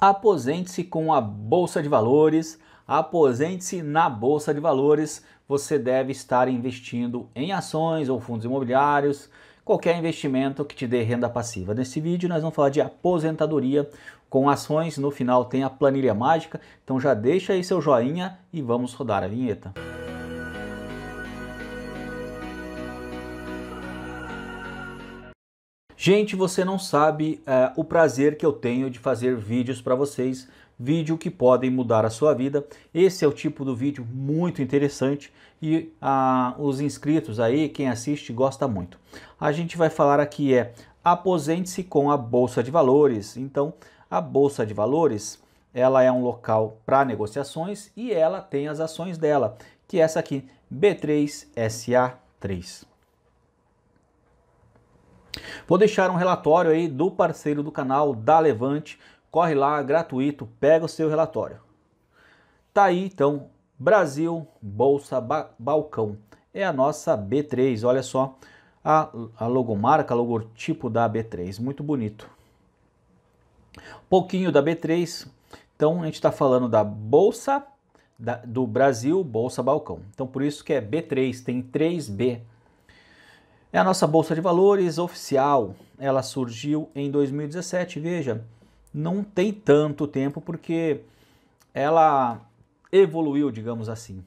aposente-se com a bolsa de valores, aposente-se na bolsa de valores. Você deve estar investindo em ações ou fundos imobiliários, qualquer investimento que te dê renda passiva. Nesse vídeo nós vamos falar de aposentadoria com ações. No final tem a planilha mágica, então já deixa aí seu joinha e vamos rodar a vinheta. Música Gente, você não sabe é, o prazer que eu tenho de fazer vídeos para vocês, vídeo que podem mudar a sua vida. Esse é o tipo do vídeo muito interessante e ah, os inscritos aí, quem assiste, gosta muito. A gente vai falar aqui é aposente-se com a Bolsa de Valores. Então, a Bolsa de Valores, ela é um local para negociações e ela tem as ações dela, que é essa aqui, B3SA3. Vou deixar um relatório aí do parceiro do canal, da Levante. Corre lá, gratuito, pega o seu relatório. Tá aí então, Brasil, Bolsa ba Balcão. É a nossa B3, olha só a, a logomarca, logotipo da B3, muito bonito. Pouquinho da B3, então a gente está falando da Bolsa da, do Brasil, Bolsa Balcão. Então por isso que é B3, tem 3B. É a nossa bolsa de valores oficial. Ela surgiu em 2017, veja, não tem tanto tempo porque ela evoluiu, digamos assim.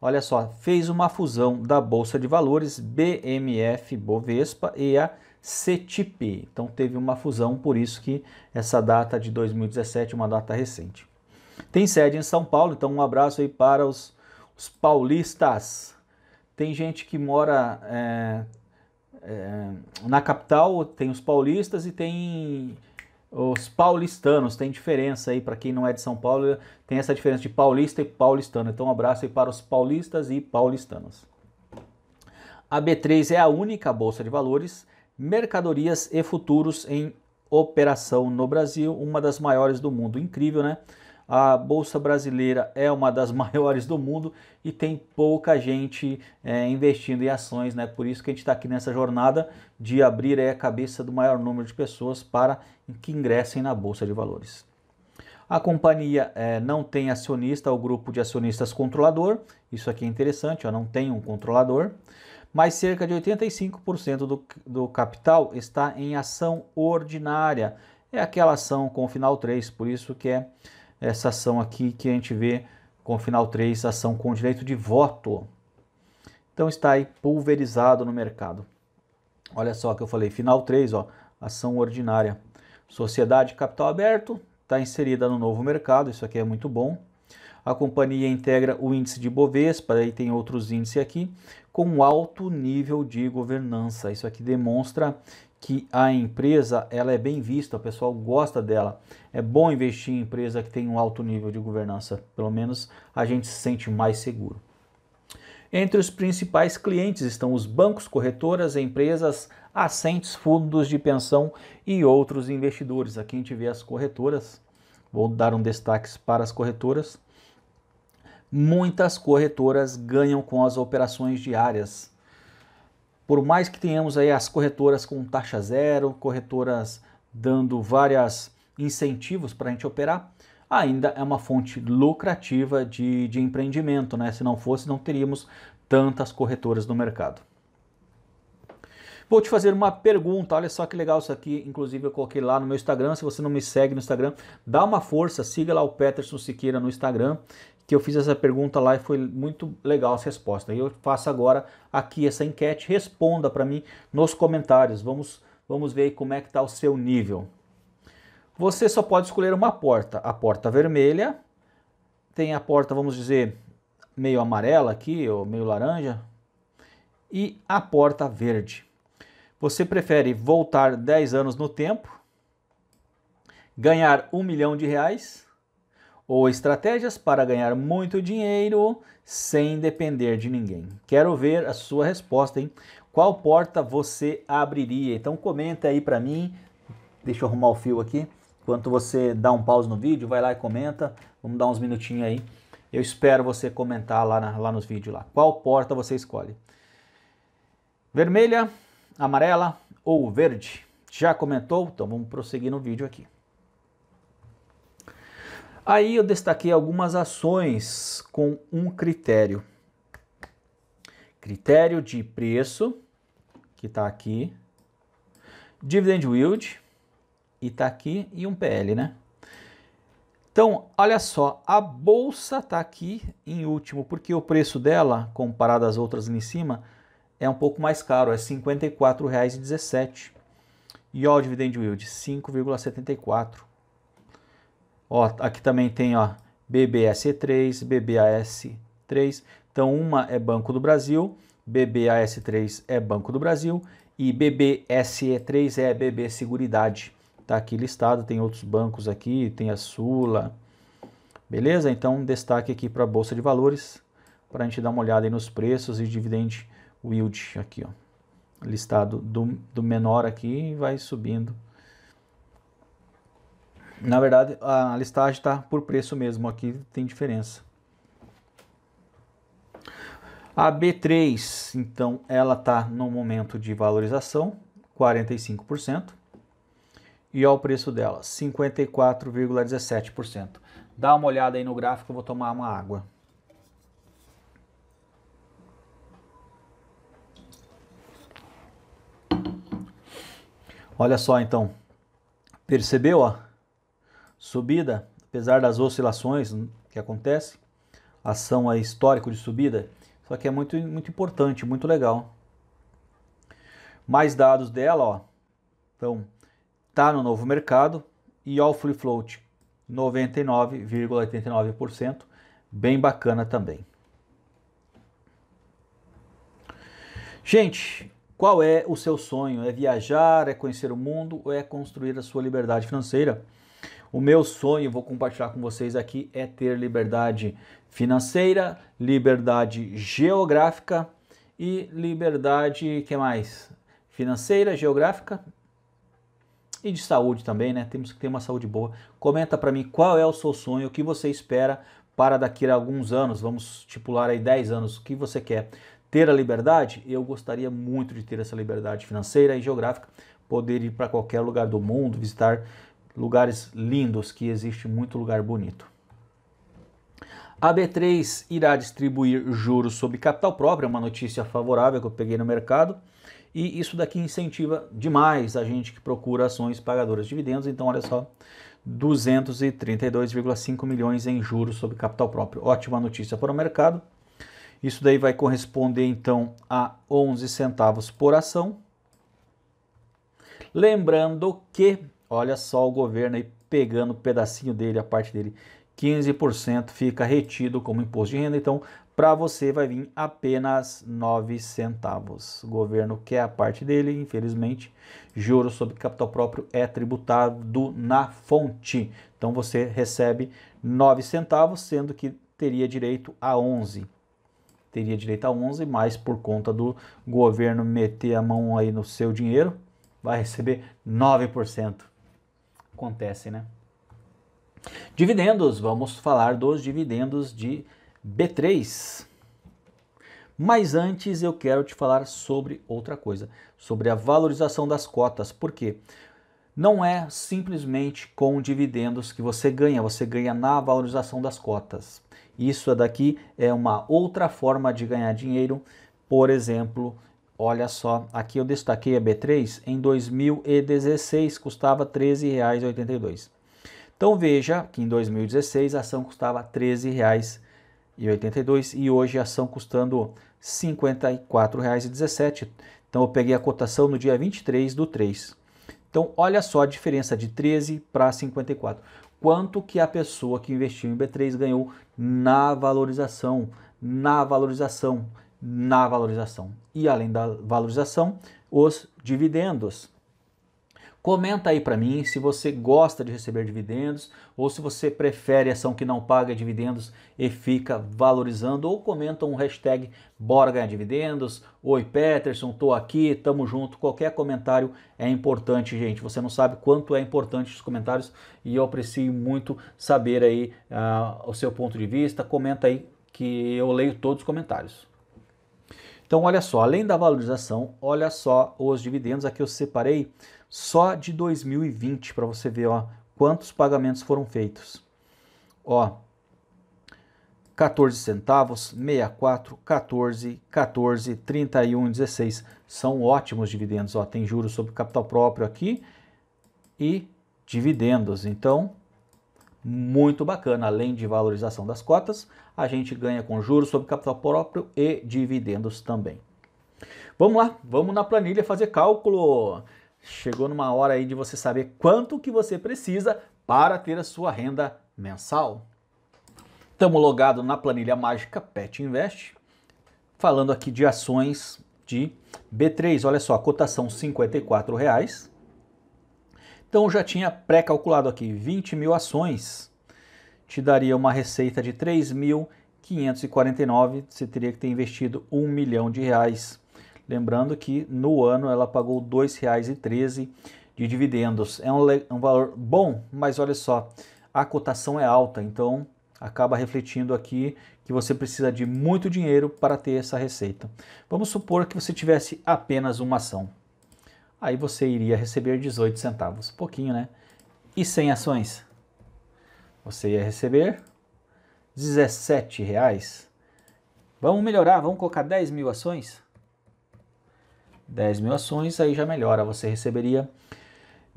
Olha só, fez uma fusão da bolsa de valores BMF Bovespa e a CTip. Então teve uma fusão, por isso que essa data de 2017 é uma data recente. Tem sede em São Paulo, então um abraço aí para os, os paulistas tem gente que mora é, é, na capital, tem os paulistas e tem os paulistanos. Tem diferença aí para quem não é de São Paulo, tem essa diferença de paulista e paulistano. Então, um abraço aí para os paulistas e paulistanos. A B3 é a única bolsa de valores, mercadorias e futuros em operação no Brasil, uma das maiores do mundo. Incrível, né? A bolsa brasileira é uma das maiores do mundo e tem pouca gente é, investindo em ações, né? Por isso que a gente está aqui nessa jornada de abrir é, a cabeça do maior número de pessoas para que ingressem na bolsa de valores. A companhia é, não tem acionista o grupo de acionistas controlador, isso aqui é interessante, ó, não tem um controlador, mas cerca de 85% do, do capital está em ação ordinária, é aquela ação com o final 3, por isso que é essa ação aqui que a gente vê com o final 3, ação com direito de voto. Então está aí pulverizado no mercado. Olha só o que eu falei, final 3, ó, ação ordinária. Sociedade capital aberto está inserida no novo mercado, isso aqui é muito bom. A companhia integra o índice de Bovespa, aí tem outros índices aqui, com alto nível de governança. Isso aqui demonstra que a empresa ela é bem vista, o pessoal gosta dela. É bom investir em empresa que tem um alto nível de governança, pelo menos a gente se sente mais seguro. Entre os principais clientes estão os bancos, corretoras, empresas, assentes, fundos de pensão e outros investidores. Aqui a gente vê as corretoras. Vou dar um destaque para as corretoras. Muitas corretoras ganham com as operações diárias por mais que tenhamos aí as corretoras com taxa zero, corretoras dando vários incentivos para a gente operar, ainda é uma fonte lucrativa de, de empreendimento, né? Se não fosse, não teríamos tantas corretoras no mercado. Vou te fazer uma pergunta, olha só que legal isso aqui, inclusive eu coloquei lá no meu Instagram, se você não me segue no Instagram, dá uma força, siga lá o Peterson Siqueira no Instagram, que eu fiz essa pergunta lá e foi muito legal essa resposta. E eu faço agora aqui essa enquete, responda para mim nos comentários. Vamos, vamos ver como é que está o seu nível. Você só pode escolher uma porta, a porta vermelha, tem a porta, vamos dizer, meio amarela aqui, ou meio laranja, e a porta verde. Você prefere voltar 10 anos no tempo, ganhar um milhão de reais ou estratégias para ganhar muito dinheiro sem depender de ninguém? Quero ver a sua resposta, hein? Qual porta você abriria? Então comenta aí para mim. Deixa eu arrumar o fio aqui. Enquanto você dá um pause no vídeo, vai lá e comenta. Vamos dar uns minutinhos aí. Eu espero você comentar lá, na, lá nos vídeos lá. Qual porta você escolhe? Vermelha, amarela ou verde? Já comentou? Então vamos prosseguir no vídeo aqui. Aí eu destaquei algumas ações com um critério. Critério de preço, que está aqui, dividend yield, e está aqui, e um PL, né? Então, olha só, a bolsa está aqui em último, porque o preço dela, comparado às outras ali em cima, é um pouco mais caro, é R$ 54,17. E olha o dividend yield, 5,74. Ó, aqui também tem ó, BBSE3, BBAS3. Então, uma é Banco do Brasil, BBAS3 é Banco do Brasil e BBSE3 é BB Seguridade. Está aqui listado, tem outros bancos aqui, tem a Sula. Beleza? Então, destaque aqui para a Bolsa de Valores, para a gente dar uma olhada nos preços e dividend yield aqui, ó. Listado do, do menor aqui e vai subindo na verdade, a listagem está por preço mesmo, aqui tem diferença. A B3, então, ela está no momento de valorização, 45%, e ao preço dela, 54,17%. Dá uma olhada aí no gráfico, eu vou tomar uma água. Olha só então, percebeu, ó? subida, apesar das oscilações que acontecem, ação aí histórico de subida, só que é muito, muito importante, muito legal. Mais dados dela, ó. Então, tá no novo mercado e ó, free float 99,89%, bem bacana também. Gente, qual é o seu sonho? É viajar, é conhecer o mundo ou é construir a sua liberdade financeira? O meu sonho, vou compartilhar com vocês aqui, é ter liberdade financeira, liberdade geográfica e liberdade, que mais? Financeira, geográfica e de saúde também, né? Temos que ter uma saúde boa. Comenta para mim qual é o seu sonho, o que você espera para daqui a alguns anos, vamos estipular aí 10 anos, o que você quer? Ter a liberdade? Eu gostaria muito de ter essa liberdade financeira e geográfica, poder ir para qualquer lugar do mundo, visitar lugares lindos, que existe muito lugar bonito. A B3 irá distribuir juros sobre capital próprio, é uma notícia favorável que eu peguei no mercado, e isso daqui incentiva demais a gente que procura ações pagadoras de dividendos, então olha só, 232,5 milhões em juros sobre capital próprio. Ótima notícia para o mercado. Isso daí vai corresponder então a 11 centavos por ação. Lembrando que Olha só o governo aí pegando um pedacinho dele, a parte dele. 15% fica retido como imposto de renda, então para você vai vir apenas 9 centavos. O governo quer a parte dele, infelizmente. juro sobre capital próprio é tributado na fonte. Então você recebe 9 centavos, sendo que teria direito a 11. Teria direito a 11, mas por conta do governo meter a mão aí no seu dinheiro, vai receber 9% acontece, né? Dividendos, vamos falar dos dividendos de B3. Mas antes eu quero te falar sobre outra coisa, sobre a valorização das cotas. Por quê? Não é simplesmente com dividendos que você ganha, você ganha na valorização das cotas. Isso daqui é uma outra forma de ganhar dinheiro, por exemplo, Olha só, aqui eu destaquei a B3 em 2016, custava R$ 13,82. Então veja que em 2016 a ação custava R$ 13,82 e hoje a ação custando R$ 54,17. Então eu peguei a cotação no dia 23 do 3. Então olha só a diferença de 13 para 54. Quanto que a pessoa que investiu em B3 ganhou na valorização, na valorização na valorização. E além da valorização, os dividendos. Comenta aí para mim se você gosta de receber dividendos ou se você prefere ação que não paga dividendos e fica valorizando ou comenta um hashtag bora ganhar dividendos, oi Peterson, tô aqui, tamo junto. Qualquer comentário é importante, gente. Você não sabe quanto é importante os comentários e eu aprecio muito saber aí uh, o seu ponto de vista. Comenta aí que eu leio todos os comentários. Então, olha só, além da valorização, olha só os dividendos. Aqui eu separei só de 2020 para você ver ó, quantos pagamentos foram feitos. Ó, 14 centavos, 64, 14, 14, 31, 16. São ótimos dividendos. Ó, tem juros sobre capital próprio aqui e dividendos. Então, muito bacana. Além de valorização das cotas, a gente ganha com juros sobre capital próprio e dividendos também. Vamos lá, vamos na planilha fazer cálculo. Chegou numa hora aí de você saber quanto que você precisa para ter a sua renda mensal. Estamos logado na planilha mágica Pet Invest, falando aqui de ações de B3. Olha só, cotação R$ reais então eu já tinha pré-calculado aqui 20 mil ações, te daria uma receita de 3.549, você teria que ter investido um milhão de reais. Lembrando que no ano ela pagou R$ 2,13 de dividendos. É um, um valor bom, mas olha só, a cotação é alta, então acaba refletindo aqui que você precisa de muito dinheiro para ter essa receita. Vamos supor que você tivesse apenas uma ação aí você iria receber 18 centavos, pouquinho, né? E 100 ações, você ia receber 17 reais. Vamos melhorar, vamos colocar 10 mil ações? 10 mil ações, aí já melhora, você receberia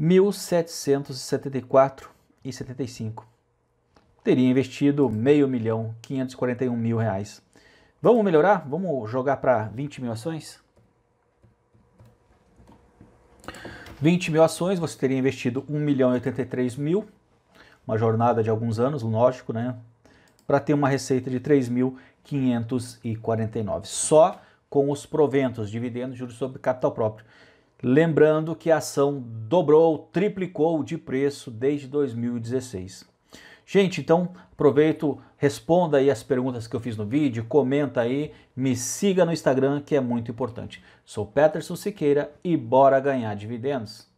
1.774,75. Teria investido meio milhão, 541 mil reais. Vamos melhorar? Vamos jogar para 20 mil ações? 20 mil ações, você teria investido 1 milhão e 83 mil, uma jornada de alguns anos, lógico, né? Para ter uma receita de 3.549, só com os proventos, dividendos, juros sobre capital próprio. Lembrando que a ação dobrou, triplicou de preço desde 2016. Gente, então aproveito, responda aí as perguntas que eu fiz no vídeo, comenta aí, me siga no Instagram que é muito importante. Sou Peterson Siqueira e bora ganhar dividendos.